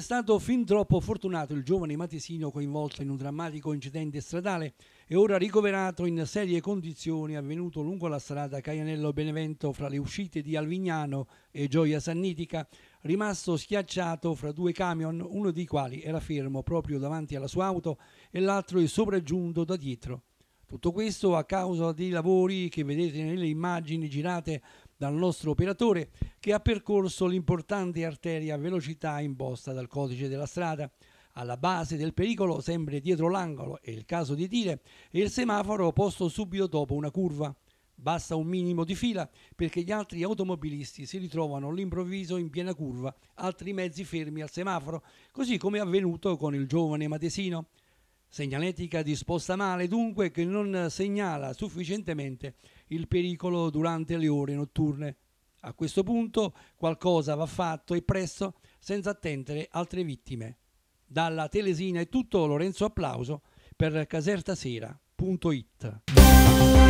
È stato fin troppo fortunato il giovane Matesino coinvolto in un drammatico incidente stradale e ora ricoverato in serie condizioni avvenuto lungo la strada Caianello-Benevento fra le uscite di Alvignano e Gioia Sannitica, rimasto schiacciato fra due camion, uno dei quali era fermo proprio davanti alla sua auto e l'altro è sopraggiunto da dietro tutto questo a causa dei lavori che vedete nelle immagini girate dal nostro operatore che ha percorso l'importante arteria a velocità imposta dal codice della strada. Alla base del pericolo, sempre dietro l'angolo, è il caso di dire, è il semaforo posto subito dopo una curva. Basta un minimo di fila perché gli altri automobilisti si ritrovano all'improvviso in piena curva, altri mezzi fermi al semaforo, così come è avvenuto con il giovane Matesino. Segnaletica disposta male dunque che non segnala sufficientemente il pericolo durante le ore notturne. A questo punto qualcosa va fatto e presto senza attendere altre vittime. Dalla Telesina è tutto, Lorenzo Applauso per casertasera.it.